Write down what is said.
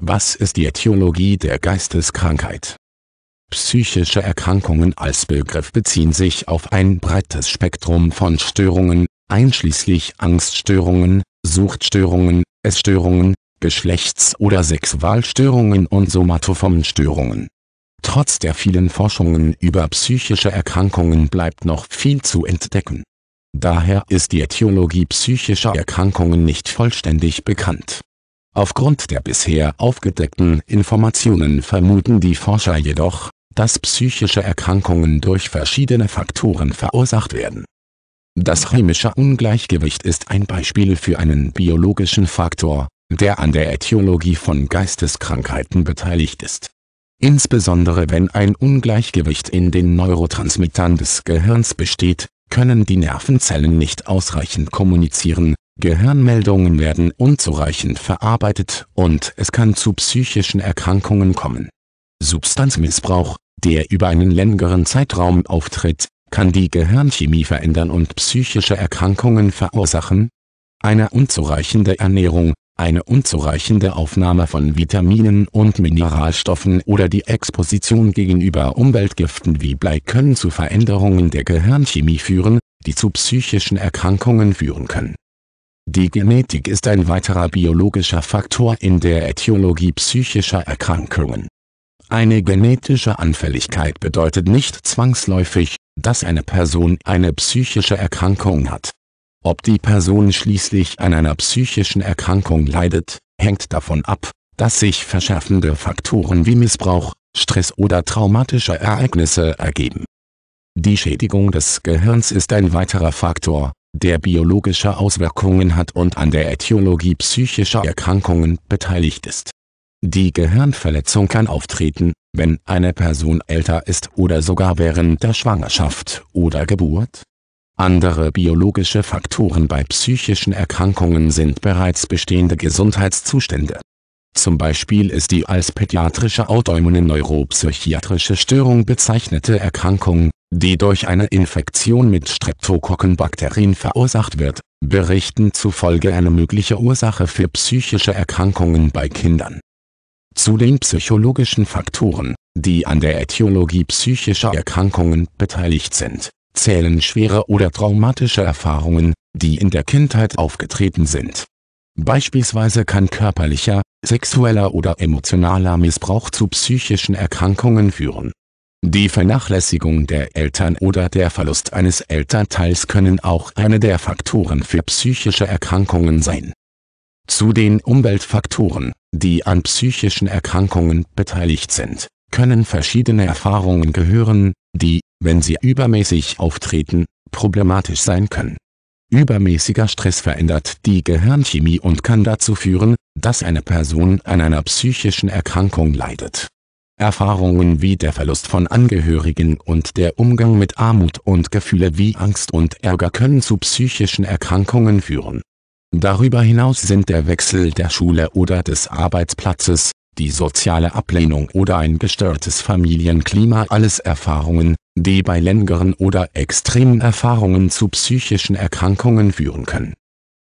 Was ist die Ethiologie der Geisteskrankheit? Psychische Erkrankungen als Begriff beziehen sich auf ein breites Spektrum von Störungen, einschließlich Angststörungen, Suchtstörungen, Essstörungen, Geschlechts- oder Sexualstörungen und somatoformen Störungen. Trotz der vielen Forschungen über psychische Erkrankungen bleibt noch viel zu entdecken. Daher ist die Ethiologie psychischer Erkrankungen nicht vollständig bekannt. Aufgrund der bisher aufgedeckten Informationen vermuten die Forscher jedoch, dass psychische Erkrankungen durch verschiedene Faktoren verursacht werden. Das chemische Ungleichgewicht ist ein Beispiel für einen biologischen Faktor, der an der Äthiologie von Geisteskrankheiten beteiligt ist. Insbesondere wenn ein Ungleichgewicht in den Neurotransmittern des Gehirns besteht, können die Nervenzellen nicht ausreichend kommunizieren, Gehirnmeldungen werden unzureichend verarbeitet und es kann zu psychischen Erkrankungen kommen. Substanzmissbrauch, der über einen längeren Zeitraum auftritt, kann die Gehirnchemie verändern und psychische Erkrankungen verursachen. Eine unzureichende Ernährung, eine unzureichende Aufnahme von Vitaminen und Mineralstoffen oder die Exposition gegenüber Umweltgiften wie Blei können zu Veränderungen der Gehirnchemie führen, die zu psychischen Erkrankungen führen können die Genetik ist ein weiterer biologischer Faktor in der Äthiologie psychischer Erkrankungen. Eine genetische Anfälligkeit bedeutet nicht zwangsläufig, dass eine Person eine psychische Erkrankung hat. Ob die Person schließlich an einer psychischen Erkrankung leidet, hängt davon ab, dass sich verschärfende Faktoren wie Missbrauch, Stress oder traumatische Ereignisse ergeben. Die Schädigung des Gehirns ist ein weiterer Faktor, der biologische Auswirkungen hat und an der Äthiologie psychischer Erkrankungen beteiligt ist. Die Gehirnverletzung kann auftreten, wenn eine Person älter ist oder sogar während der Schwangerschaft oder Geburt. Andere biologische Faktoren bei psychischen Erkrankungen sind bereits bestehende Gesundheitszustände zum Beispiel ist die als pädiatrische autoimmune neuropsychiatrische Störung bezeichnete Erkrankung, die durch eine Infektion mit Streptokokkenbakterien verursacht wird, Berichten zufolge eine mögliche Ursache für psychische Erkrankungen bei Kindern. Zu den psychologischen Faktoren, die an der Äthiologie psychischer Erkrankungen beteiligt sind, zählen schwere oder traumatische Erfahrungen, die in der Kindheit aufgetreten sind Beispielsweise kann körperlicher, sexueller oder emotionaler Missbrauch zu psychischen Erkrankungen führen. Die Vernachlässigung der Eltern oder der Verlust eines Elternteils können auch eine der Faktoren für psychische Erkrankungen sein. Zu den Umweltfaktoren, die an psychischen Erkrankungen beteiligt sind, können verschiedene Erfahrungen gehören, die, wenn sie übermäßig auftreten, problematisch sein können Übermäßiger Stress verändert die Gehirnchemie und kann dazu führen, dass eine Person an einer psychischen Erkrankung leidet. Erfahrungen wie der Verlust von Angehörigen und der Umgang mit Armut und Gefühle wie Angst und Ärger können zu psychischen Erkrankungen führen. Darüber hinaus sind der Wechsel der Schule oder des Arbeitsplatzes, die soziale Ablehnung oder ein gestörtes Familienklima alles Erfahrungen, die bei längeren oder extremen Erfahrungen zu psychischen Erkrankungen führen können